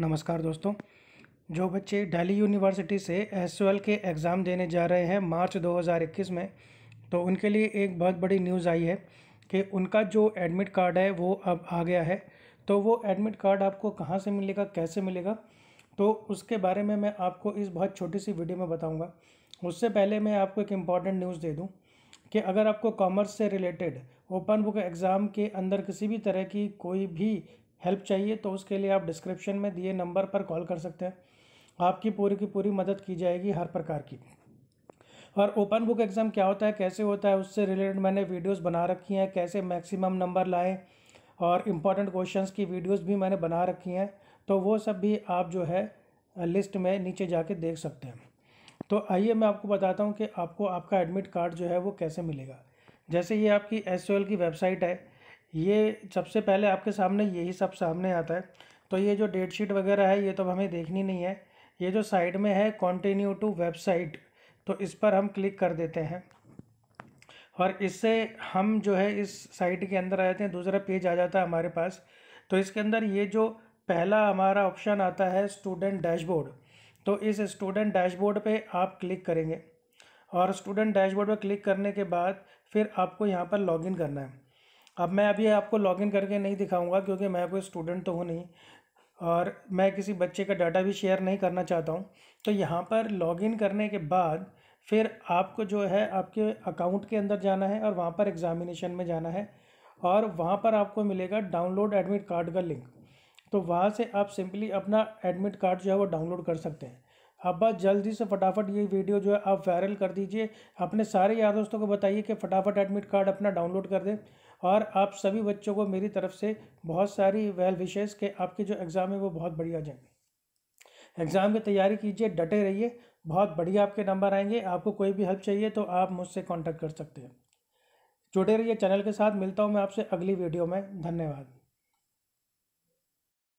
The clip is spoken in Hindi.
नमस्कार दोस्तों जो बच्चे दिल्ली यूनिवर्सिटी से एस के एग्ज़ाम देने जा रहे हैं मार्च 2021 में तो उनके लिए एक बहुत बड़ी न्यूज़ आई है कि उनका जो एडमिट कार्ड है वो अब आ गया है तो वो एडमिट कार्ड आपको कहाँ से मिलेगा कैसे मिलेगा तो उसके बारे में मैं आपको इस बहुत छोटी सी वीडियो में बताऊँगा उससे पहले मैं आपको एक इम्पॉर्टेंट न्यूज़ दे दूँ कि अगर आपको कॉमर्स से रिलेटेड ओपन बुक एग्ज़ाम के अंदर किसी भी तरह की कोई भी हेल्प चाहिए तो उसके लिए आप डिस्क्रिप्शन में दिए नंबर पर कॉल कर सकते हैं आपकी पूरी की पूरी मदद की जाएगी हर प्रकार की और ओपन बुक एग्ज़ाम क्या होता है कैसे होता है उससे रिलेटेड मैंने वीडियोस बना रखी हैं कैसे मैक्सिमम नंबर लाएं और इम्पॉर्टेंट क्वेश्चंस की वीडियोस भी मैंने बना रखी हैं तो वो सब भी आप जो है लिस्ट में नीचे जाके देख सकते हैं तो आइए मैं आपको बताता हूँ कि आपको आपका एडमिट कार्ड जो है वो कैसे मिलेगा जैसे ये आपकी एस की वेबसाइट है ये सबसे पहले आपके सामने यही सब सामने आता है तो ये जो डेट शीट वगैरह है ये तो हमें देखनी नहीं है ये जो साइड में है कॉन्टिन्यू टू वेबसाइट तो इस पर हम क्लिक कर देते हैं और इससे हम जो है इस साइट के अंदर आ जाते हैं दूसरा पेज आ जाता है हमारे पास तो इसके अंदर ये जो पहला हमारा ऑप्शन आता है स्टूडेंट डैशबोर्ड तो इस स्टूडेंट डैशबोर्ड पे आप क्लिक करेंगे और स्टूडेंट डैशबोर्ड पर क्लिक करने के बाद फिर आपको यहाँ पर लॉगिन करना है अब मैं अभी आपको लॉगिन करके नहीं दिखाऊंगा क्योंकि मैं कोई स्टूडेंट तो हूँ नहीं और मैं किसी बच्चे का डाटा भी शेयर नहीं करना चाहता हूँ तो यहाँ पर लॉगिन करने के बाद फिर आपको जो है आपके अकाउंट के अंदर जाना है और वहाँ पर एग्ज़ामिनेशन में जाना है और वहाँ पर आपको मिलेगा डाउनलोड एडमिट कार्ड का लिंक तो वहाँ से आप सिंपली अपना एडमिट कार्ड जो है वो डाउनलोड कर सकते हैं अब बस जल्दी से फटाफट ये वीडियो जो है आप वायरल कर दीजिए अपने सारे यार दोस्तों को बताइए कि फटाफट एडमिट कार्ड अपना डाउनलोड कर दें और आप सभी बच्चों को मेरी तरफ से बहुत सारी वेल विशेष के आपके जो एग्ज़ाम है वो बहुत बढ़िया जाएंगे एग्ज़ाम की तैयारी कीजिए डटे रहिए बहुत बढ़िया आपके नंबर आएंगे आपको कोई भी हेल्प चाहिए तो आप मुझसे कॉन्टैक्ट कर सकते हैं जुड़े रहिए चैनल के साथ मिलता हूँ मैं आपसे अगली वीडियो में धन्यवाद